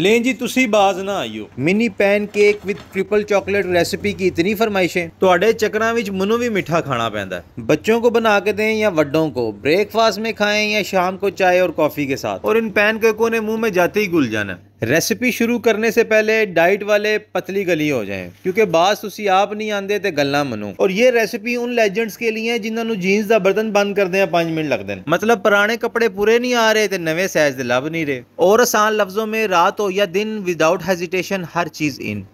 लें जी ਤੁਸੀਂ ਬਾਜ਼ ਨਾ ਆਇਓ mini pan with triple chocolate recipe की इतनी फरमाइशें ਫਰਮਾਇਸ਼ੇ चकरा ਚੱਕਰਾਂ ਵਿੱਚ ਮਨੋਂ ਵੀ ਮਿੱਠਾ ਖਾਣਾ है बच्चों को बना के दें या बड़ों को ब्रेकफास्ट में खाएं या शाम को चाय और कॉफ़ी के साथ और इन पैन केकों ने मुंह में जाते ही गुल जाना ਰੈਸਿਪੀ ਸ਼ੁਰੂ ਕਰਨੇ ਸੇ ਪਹਿਲੇ ਡਾਈਟ ਵਾਲੇ ਪਤਲੀ ਗਲੀ ਹੋ ਜਾएं ਕਿਉਂਕਿ ਬਾਸ ਤੁਸੀਂ ਆਪ ਨਹੀਂ ਆਂਦੇ ਤੇ ਗੱਲਾਂ ਮੰਨੋ ਔਰ ਇਹ ਰੈਸਿਪੀ ਉਨ ਲੈਜੈਂਡਸ ਕੇ ਲਈ ਹੈ ਜਿਨ੍ਹਾਂ ਨੂੰ ਜੀਨਸ ਦਾ ਬਟਨ ਬੰਦ ਕਰਦੇ ਆ 5 ਮਿੰਟ ਲੱਗਦੇ ਨੇ ਮਤਲਬ ਪੁਰਾਣੇ ਕੱਪੜੇ ਪੂਰੇ ਨਹੀਂ ਆ ਰਹੇ ਤੇ ਨਵੇਂ ਸਾਈਜ਼ ਦੇ ਲੱਭ ਨਹੀਂ ਰਹੇ ਔਰ ਆਸਾਨ ਲਫ਼ਜ਼ੋਂ ਮੇਂ ਰਾਤ ਹੋ ਜਾਂ ਦਿਨ ਵਿਦਆਊਟ ਹੈਜ਼ਿਟੇਸ਼ਨ ਹਰ ਚੀਜ਼ ਇਨ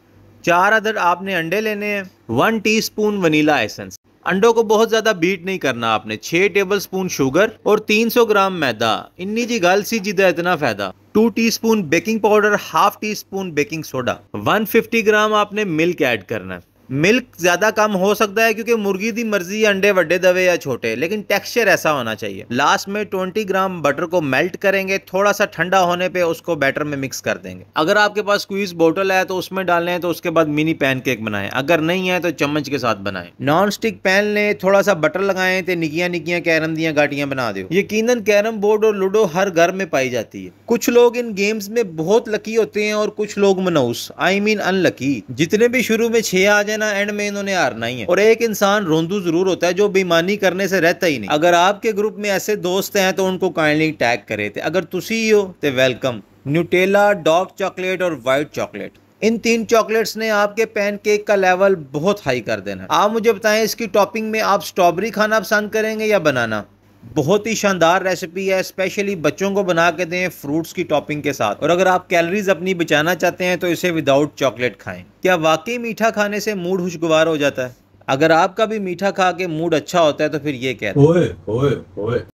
चार अदर आपने अंडे लेने हैं वन टीस्पून वनीला एसेंस अंडों को बहुत ज़्यादा बीट नहीं करना आपने छह टेबल स्पून शुगर और 300 ग्राम मैदा इन्नी जी गाल सी जिदा इतना फायदा two teaspoon baking powder half teaspoon baking soda 150 gram आपने मिल्क ऐड करना है मिल्क ज़्यादा कम हो सकता है क्योंकि मुर्गी दी मर्जी अंडे वे दवे या छोटे लेकिन टेक्सचर ऐसा होना चाहिए लास्ट में ट्वेंटी ग्राम बटर को मेल्ट करेंगे थोड़ा सा ठंडा होने पे उसको बैटर में मिक्स कर देंगे अगर आपके पास क्वीज बोटल है तो उसमें डालने हैं तो उसके बाद मिनी पैन केक बनाए अगर नहीं है तो चम्मच के साथ बनाए नॉन स्टिक पैन ले थोड़ा सा बटर लगाए तो निकिया निकिया कैरम दिया गाटियां बना दो यकीन कैरम बोर्ड और लूडो हर घर में पाई जाती है कुछ लोग इन गेम्स में बहुत लकी होते हैं और कुछ लोग मनूस आई मीन अनलकी जितने भी शुरू में छह आ जाए देना एंड में इन्होंने हारना ही है और एक इंसान रोंदू जरूर होता है जो बेमानी करने से रहता ही नहीं अगर आपके ग्रुप में ऐसे दोस्त हैं तो उनको काइंडली टैग करे थे अगर तुम हो तो वेलकम न्यूटेला डॉग चॉकलेट और वाइट चॉकलेट इन तीन चॉकलेट्स ने आपके पैनकेक का लेवल बहुत हाई कर देना आप मुझे बताएं इसकी टॉपिंग में आप स्ट्रॉबेरी खाना पसंद करेंगे या बनाना बहुत ही शानदार रेसिपी है स्पेशली बच्चों को बना के दें फ्रूट्स की टॉपिंग के साथ और अगर आप कैलोरीज अपनी बचाना चाहते हैं तो इसे विदाउट चॉकलेट खाएं क्या वाकई मीठा खाने से मूड खुशगवार हो जाता है अगर आपका भी मीठा खा के मूड अच्छा होता है तो फिर ये कहते हैं